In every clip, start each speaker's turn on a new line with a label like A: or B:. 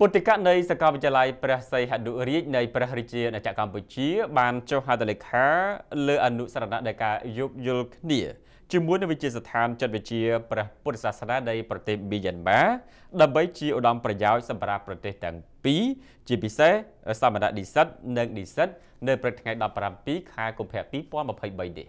A: ពុទ្ធិកនៃសាកលវិទ្យាល័យព្រះសីហនុរាជនៃព្រះរាជាណាចក្រកម្ពុជាបានចុះហត្ថលេខាលើ អនុសារណៈនៃការយោគយល់គ្នាជាមួយនឹងវិទ្យាស្ថានចិត្តវិទ្យាព្រះពុទ្ធសាសនានៃប្រទេសមីយ៉ាន់ម៉ាដើម្បីជាឧត្តមប្រយោជន៍សម្រាប់ប្រទេសទាំងពីរជាពិសេសសមណៈនិស្សិតនិងនិស្សិតនៅព្រឹកថ្ងៃ17ខែកុម្ភៈ2023នេះ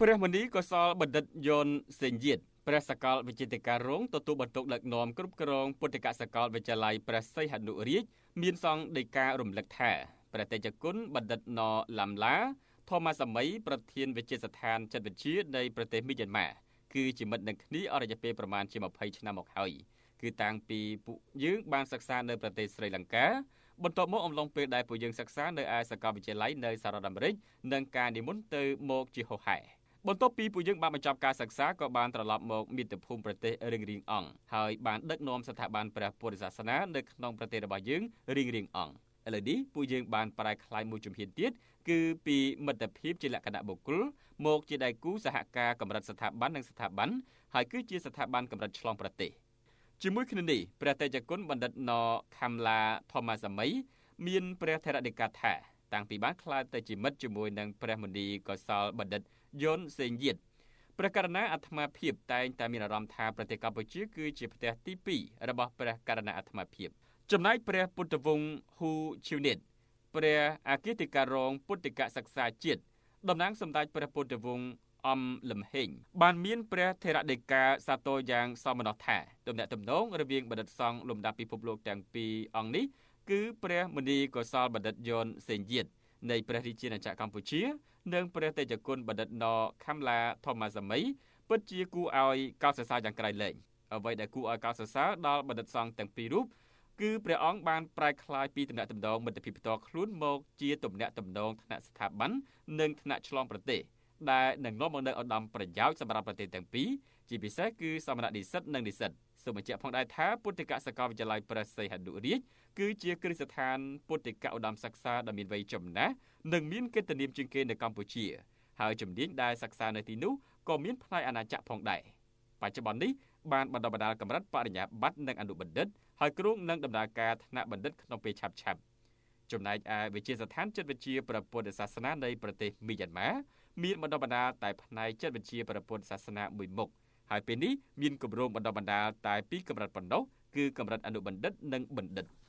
A: ព្រះមនីកសលបណ្ឌិតយនសេនយិតព្រះសកលវិជិត្រការរងទទួលបន្ទុកដឹកនាំគ្រប់គ្រងពុទ្ធិកសកលវិទ្យាល័យព្រះសីហនុរាជមានសង្ឃដីការរំលឹកថាព្រះតេជគុណបណ្ឌិតណឡាំឡាធម្មសម័យប្រធានវិទ្យាស្ថានចិត្តវិទ្យានៃប្រទេសមីយ៉ាន់ម៉ាគឺជាមិត្តនឹងគ្នាអរយៈពេលប្រមាណជា20ឆ្នាំមកហើយគឺតាំងពីពួកយើងបានសិក្សានៅប្រទេសស្រីលង្កាបន្ទាប់មកអំឡុងពេលដែលពួកយើងសិក្សានៅឯសាកលវិទ្យាល័យនៅសហរដ្ឋអាមេរិកនិងការនិមន្តទៅមកជាហោហែ។បន្ទាប់ពីពួកយើងបានបញ្ចប់ការសិក្សាក៏បានត្រឡប់មកមាតុភូមិប្រទេសរៀងៗអង្គហើយបានដឹកនាំស្ថាប័នព្រះពុទ្ធសាសនានៅក្នុងប្រទេសរបស់យើងរៀងៗអង្គឥឡូវនេះពួកយើងបានប្រែក្លាយមួយជំហានទៀតគឺពីមិត្តភាពជាលក្ខណៈបុគ្គលមកជាដៃគូសហការកម្រិតស្ថាប័ននិងស្ថាប័នហើយគឺជាស្ថាប័នកម្រិតឆ្លងប្រទេសជាមួយគ្នានេះព្រះតេជគុណបណ្ឌិតណខំឡាធម្មសម័យមានព្រះធរដេកាថាតាំងពីបានក្លាយទៅជាមិត្តជាមួយនឹងព្រះមនីកសលបណ្ឌិតយន់សេងយាតព្រះករណាអាត្មាភាពតែងតែមានអារម្មណ៍ថាប្រទេសកម្ពុជាគឺជាផ្ទះទី2របស់ព្រះករណាអាត្មាភាពចំណែកព្រះពុទ្ធវង្សហ៊ូឈីវនិតព្រះអគ្គតិការងពុទ្ធិកសិក្សាជាតិតំណាងសម្ដេចព្រះពុទ្ធវង្សអំលំហេង បានមានព្រះថេរដីកាសាទរយ៉ាងសមនោះថាទំនាក់ទំនងរវាងបណ្ឌិតសង្ឃលំដាប់ពិភពលោកទាំងពីរអង្គនេះគឺព្រះមនីកុសលបណ្ឌិតយនសេងជាតិនៃព្រះរាជាណាចក្រកម្ពុជា និងព្រះតេជគុណបណ្ឌិតណខំឡាធម្មសម័យពិតជាគួរឲ្យកោតសរសើរយ៉ាងក្រៃលែងអ្វីដែលគួរឲ្យកោតសរសើរដល់បណ្ឌិតសង្ឃទាំងពីររូបគឺព្រះអង្គបានប្រែក្លាយពីតំណែងតំណងមិត្តភាពផ្ទាល់ខ្លួនមកជាតំណែងតំណងថ្នាក់ស្ថាប័ននិងថ្នាក់ឆ្លងប្រទេស។ដែលនឹងនាំមកនូវឧត្តមប្រយោជន៍សម្រាប់ប្រទេសទាំងពីរជាពិសេសគឺសមរនិស្សិតនិងនិស្សិតសូមបញ្ជាក់ផងដែរថាពុទ្ធិកសាកលវិទ្យាល័យព្រះសីហនុរាជគឺជាគ្រឹះស្ថានពុទ្ធិកឧត្តមសិក្សាដ៏មានវ័យចំណាស់និងមានកិត្តិនាមជាងគេនៅកម្ពុជាហើយជំនាញដែលសិក្សានៅទីនោះក៏មានផ្នែកអាណាចក្រផងដែរបច្ចុប្បន្ននេះបានបណ្ដុះបណ្ដាលកម្រិតបរិញ្ញាបត្រនិងអនុបណ្ឌិតហើយគ្រោងនឹងដំណើរការថ្នាក់បណ្ឌិតក្នុងពេលឆាប់ៗចំណែកឯវិជាស្ថានចិត្តវិជាព្រះពុទ្ធសាសនានៃប្រទេសមីយ៉ាន់ម៉ាមានបណ្ដុះបណ្ដាលតែផ្នែកចិត្តវិជាព្រះពុទ្ធសាសនាមួយមុខហើយពេលនេះមានគម្រោងបណ្ដុះបណ្ដាលតែពីរកម្រិតប៉ុណ្ណោះគឺកម្រិតអនុបណ្ឌិតនិងបណ្ឌិត។